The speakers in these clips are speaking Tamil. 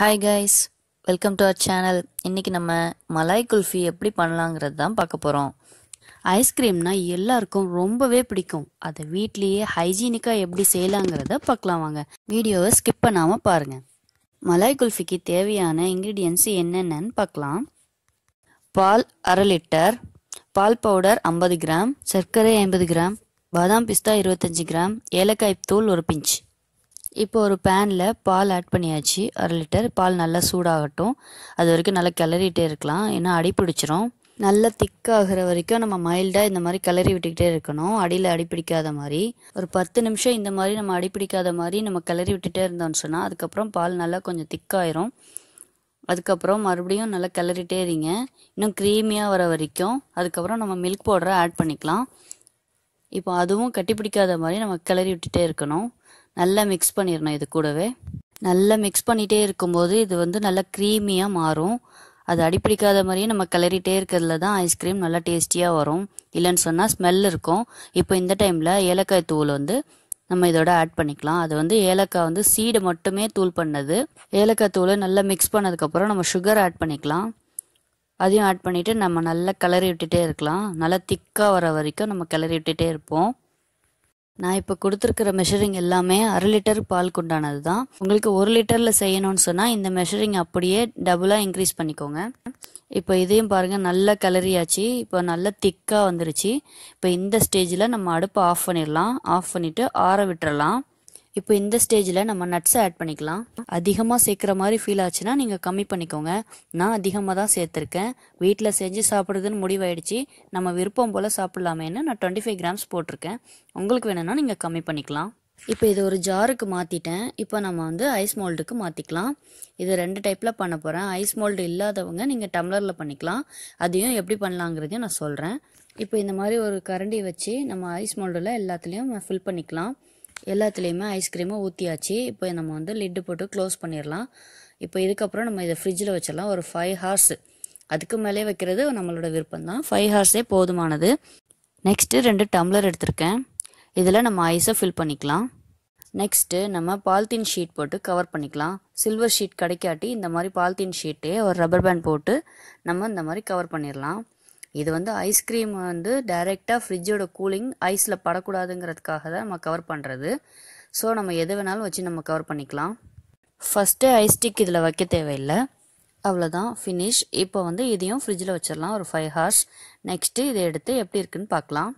hi guys welcome to our channel இன்றைக்கி நம்ம மலாய் குல்ஃபி எப்படி பண்ணலாங்கிறது தான் பார்க்க போகிறோம் ஐஸ்கிரீம்னா எல்லாருக்கும் ரொம்பவே பிடிக்கும் அதை வீட்லேயே ஹைஜீனிக்காக எப்படி செய்யலாங்கிறத பார்க்கலாம் வாங்க வீடியோவை ஸ்கிப் பண்ணாமல் பாருங்கள் மலாய் குல்ஃபிக்கு தேவையான இன்க்ரீடியன்ஸ் என்னென்னு பார்க்கலாம் பால் அரை லிட்டர் பால் பவுடர் ஐம்பது கிராம் சர்க்கரை ஐம்பது கிராம் பாதாம் பிஸ்தா இருபத்தஞ்சி கிராம் ஏலக்காய் தூள் ஒரு பிஞ்ச் இப்போ ஒரு பேனில் பால் ஆட் பண்ணியாச்சு அரை லிட்டர் பால் நல்லா சூடாகட்டும் அது வரைக்கும் நல்லா கிளறிட்டே இருக்கலாம் ஏன்னா அடி பிடிச்சிரும் நல்லா திக்காகிற வரைக்கும் நம்ம மைல்டாக இந்த மாதிரி கிளறி விட்டுக்கிட்டே இருக்கணும் அடியில் அடி பிடிக்காத மாதிரி ஒரு பத்து நிமிஷம் இந்த மாதிரி நம்ம அடி பிடிக்காத மாதிரி நம்ம கிளறி விட்டுகிட்டே இருந்தோம்னு சொன்னால் அதுக்கப்புறம் பால் நல்லா கொஞ்சம் திக்காயிரும் அதுக்கப்புறம் மறுபடியும் நல்லா கிளறிட்டே இருங்க இன்னும் க்ரீமியாக வர வரைக்கும் அதுக்கப்புறம் நம்ம மில்க் பவுடரை ஆட் பண்ணிக்கலாம் இப்போ அதுவும் கட்டி பிடிக்காத மாதிரி நம்ம கிளறி விட்டுகிட்டே இருக்கணும் நல்லா மிக்ஸ் பண்ணிடணும் இது கூடவே நல்லா மிக்ஸ் பண்ணிகிட்டே இருக்கும்போது இது வந்து நல்லா க்ரீமியாக மாறும் அது அடிப்பிடிக்காத மாதிரியே நம்ம கிளறிட்டே இருக்கிறதுல தான் ஐஸ்கிரீம் நல்லா டேஸ்டியாக வரும் இல்லைன்னு சொன்னால் ஸ்மெல் இருக்கும் இப்போ இந்த டைமில் ஏலக்காய் தூள் வந்து நம்ம இதோட ஆட் பண்ணிக்கலாம் அது வந்து ஏலக்காய் வந்து சீடு மட்டுமே தூள் பண்ணது ஏலக்காய் தூள் நல்லா மிக்ஸ் பண்ணதுக்கப்புறம் நம்ம சுகர் ஆட் பண்ணிக்கலாம் அதையும் ஆட் பண்ணிவிட்டு நம்ம நல்லா கிளறி விட்டுட்டே இருக்கலாம் நல்லா திக்காக வர வரைக்கும் நம்ம கிளறி விட்டுட்டே இருப்போம் நான் இப்போ கொடுத்துருக்கிற மெஷரிங் எல்லாமே அரை லிட்டர் பால் குண்டானது தான் உங்களுக்கு ஒரு லிட்டரில் செய்யணும்னு சொன்னால் இந்த மெஷரிங் அப்படியே டபுளாக இன்க்ரீஸ் பண்ணிக்கோங்க இப்போ இதையும் பாருங்கள் நல்லா கலரியாச்சு இப்போ நல்லா திக்காக வந்துருச்சு இப்போ இந்த ஸ்டேஜில் நம்ம அடுப்பை ஆஃப் பண்ணிடலாம் ஆஃப் பண்ணிவிட்டு ஆற விட்டுறலாம் இப்போ இந்த ஸ்டேஜில் நம்ம நட்ஸை ஆட் பண்ணிக்கலாம் அதிகமாக சேர்க்குற மாதிரி ஃபீல் ஆச்சுன்னா நீங்கள் கம்மி பண்ணிக்கோங்க நான் அதிகமாக தான் சேர்த்துருக்கேன் வீட்டில் செஞ்சு சாப்பிடுதுன்னு முடிவாயிடுச்சு நம்ம விருப்பம் போல் சாப்பிட்லாமேன்னு நான் டுவெண்ட்டி ஃபைவ் கிராம்ஸ் போட்டிருக்கேன் உங்களுக்கு வேணும்னா நீங்கள் கம்மி பண்ணிக்கலாம் இப்போ இது ஒரு ஜாருக்கு மாற்றிட்டேன் இப்போ நம்ம வந்து ஐஸ் மோல்டுக்கு மாற்றிக்கலாம் இது ரெண்டு டைப்பில் பண்ண போகிறேன் ஐஸ் மோல்டு இல்லாதவங்க நீங்கள் டம்ளரில் பண்ணிக்கலாம் அதையும் எப்படி பண்ணலாங்கிறத நான் சொல்கிறேன் இப்போ இந்த மாதிரி ஒரு கரண்டி வச்சு நம்ம ஐஸ் மோல்டில் எல்லாத்துலேயும் ஃபில் பண்ணிக்கலாம் எல்லாத்துலேயுமே ஐஸ்கிரீமை ஊற்றியாச்சு இப்போ நம்ம வந்து லிட்டு போட்டு க்ளோஸ் பண்ணிடலாம் இப்போ இதுக்கப்புறம் நம்ம இதை ஃப்ரிட்ஜில் வச்சிடலாம் ஒரு ஃபைவ் ஹார்ஸ் அதுக்கு மேலே வைக்கிறது நம்மளோட விருப்பம் தான் ஃபைவ் ஹார்ஸே போதுமானது நெக்ஸ்ட்டு ரெண்டு டம்ளர் எடுத்திருக்கேன் இதில் நம்ம ஐஸை ஃபில் பண்ணிக்கலாம் நெக்ஸ்ட்டு நம்ம பால்தீன் ஷீட் போட்டு கவர் பண்ணிக்கலாம் சில்வர் ஷீட் கிடைக்காட்டி இந்த மாதிரி பால்தீன் ஷீட்டே ஒரு ரப்பர் பேண்ட் போட்டு நம்ம இந்த மாதிரி கவர் பண்ணிடலாம் இது வந்து ஐஸ்கிரீம் வந்து டைரெக்டாக ஃப்ரிட்ஜோட கூலிங் ஐஸில் படக்கூடாதுங்கிறதுக்காக தான் நம்ம கவர் பண்ணுறது ஸோ நம்ம எது வேணாலும் வச்சு நம்ம கவர் பண்ணிக்கலாம் ஃபஸ்ட்டு ஐஸ் ஸ்டிக் இதில் வைக்க தேவையில்லை அவ்வளோதான் ஃபினிஷ் இப்போ வந்து இதையும் ஃப்ரிட்ஜில் வச்சிடலாம் ஒரு ஃபைவ் ஹார்ஸ் நெக்ஸ்ட்டு இதை எடுத்து எப்படி இருக்குன்னு பார்க்கலாம்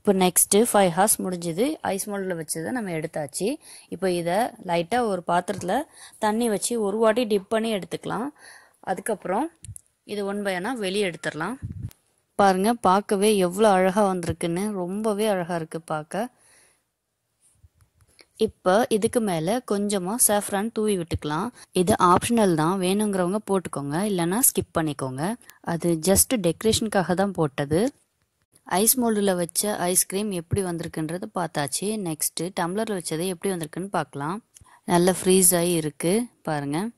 இப்போ நெக்ஸ்ட்டு ஃபைவ் ஹார்ஸ் முடிஞ்சுது ஐஸ் மோல்டில் வச்சதை நம்ம எடுத்தாச்சு இப்போ இதை லைட்டாக ஒரு பாத்திரத்தில் தண்ணி வச்சு ஒரு வாட்டி டிப் பண்ணி எடுத்துக்கலாம் அதுக்கப்புறம் இது ஒன் பையனாக வெளியே எடுத்துடலாம் பாருங்கள் பார்க்கவே எவ்வளோ அழகாக வந்திருக்குன்னு ரொம்பவே அழகாக இருக்குது பார்க்க இப்போ இதுக்கு மேலே கொஞ்சமாக சேஃப்ரான் தூவி விட்டுக்கலாம் இது ஆப்ஷனல் தான் வேணுங்கிறவங்க போட்டுக்கோங்க இல்லைனா ஸ்கிப் பண்ணிக்கோங்க அது ஜஸ்ட் டெக்கரேஷனுக்காக தான் போட்டது ஐஸ் மோல்டில் வச்ச ஐஸ்கிரீம் எப்படி வந்திருக்குன்றது பார்த்தாச்சு நெக்ஸ்ட்டு டம்ளரில் வச்சது எப்படி வந்திருக்குன்னு பார்க்கலாம் நல்லா ஃப்ரீஸ் ஆகி இருக்குது பாருங்கள்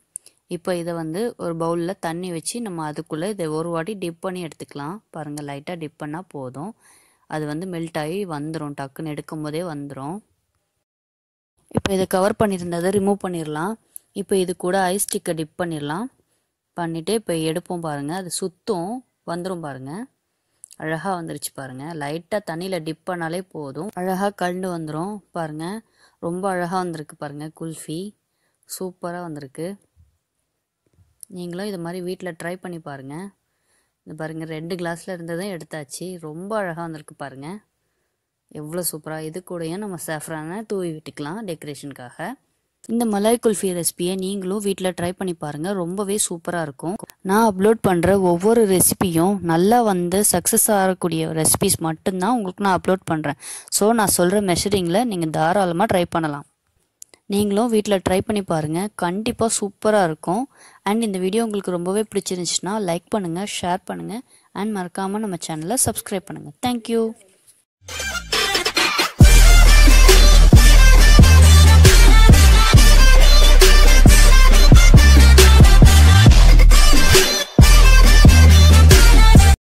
இப்போ இதை வந்து ஒரு பவுலில் தண்ணி வச்சு நம்ம அதுக்குள்ளே இதை ஒரு வாட்டி டிப் பண்ணி எடுத்துக்கலாம் பாருங்கள் லைட்டாக டிப் பண்ணால் போதும் அது வந்து மெல்ட் ஆகி வந்துடும் டக்குன்னு எடுக்கும் போதே வந்துடும் இப்போ இதை கவர் பண்ணியிருந்ததை ரிமூவ் பண்ணிடலாம் இப்போ இது கூட ஐஸ் ஸ்டிக்கை டிப் பண்ணிடலாம் பண்ணிவிட்டு இப்போ எடுப்போம் பாருங்கள் அது சுத்தும் வந்துடும் பாருங்கள் அழகாக வந்துருச்சு பாருங்கள் லைட்டாக தண்ணியில் டிப் பண்ணாலே போதும் அழகாக கண்டு வந்துடும் பாருங்கள் ரொம்ப அழகாக வந்திருக்கு பாருங்கள் குல்ஃபி சூப்பராக வந்திருக்கு நீங்களும் இது மாதிரி வீட்டில் ட்ரை பண்ணி பாருங்கள் இந்த பாருங்கள் ரெண்டு கிளாஸில் இருந்ததும் எடுத்தாச்சு ரொம்ப அழகாக வந்திருக்கு பாருங்கள் எவ்வளோ சூப்பராக இது கூடயும் நம்ம சேஃப்ரான தூவி விட்டுக்கலாம் டெக்கரேஷனுக்காக இந்த மலாய் குல்ஃபி ரெசிபியை நீங்களும் வீட்டில் ட்ரை பண்ணி பாருங்கள் ரொம்பவே சூப்பராக இருக்கும் நான் அப்லோட் பண்ணுற ஒவ்வொரு ரெசிபியும் நல்லா வந்து சக்ஸஸ் ஆகக்கூடிய ரெசிபிஸ் மட்டும்தான் உங்களுக்கு நான் அப்லோட் பண்ணுறேன் ஸோ நான் சொல்கிற மெஷரிங்கில் நீங்கள் தாராளமாக ட்ரை பண்ணலாம் நீங்களும் வீட்டில் ட்ரை பண்ணி பாருங்கள் கண்டிப்பாக சூப்பராக இருக்கும் அண்ட் இந்த வீடியோ உங்களுக்கு ரொம்பவே பிடிச்சிருந்துச்சுன்னா லைக் பண்ணுங்கள் ஷேர் பண்ணுங்கள் அண்ட் மறக்காமல் நம்ம சேனலை சப்ஸ்கிரைப் பண்ணுங்கள் தேங்க்யூ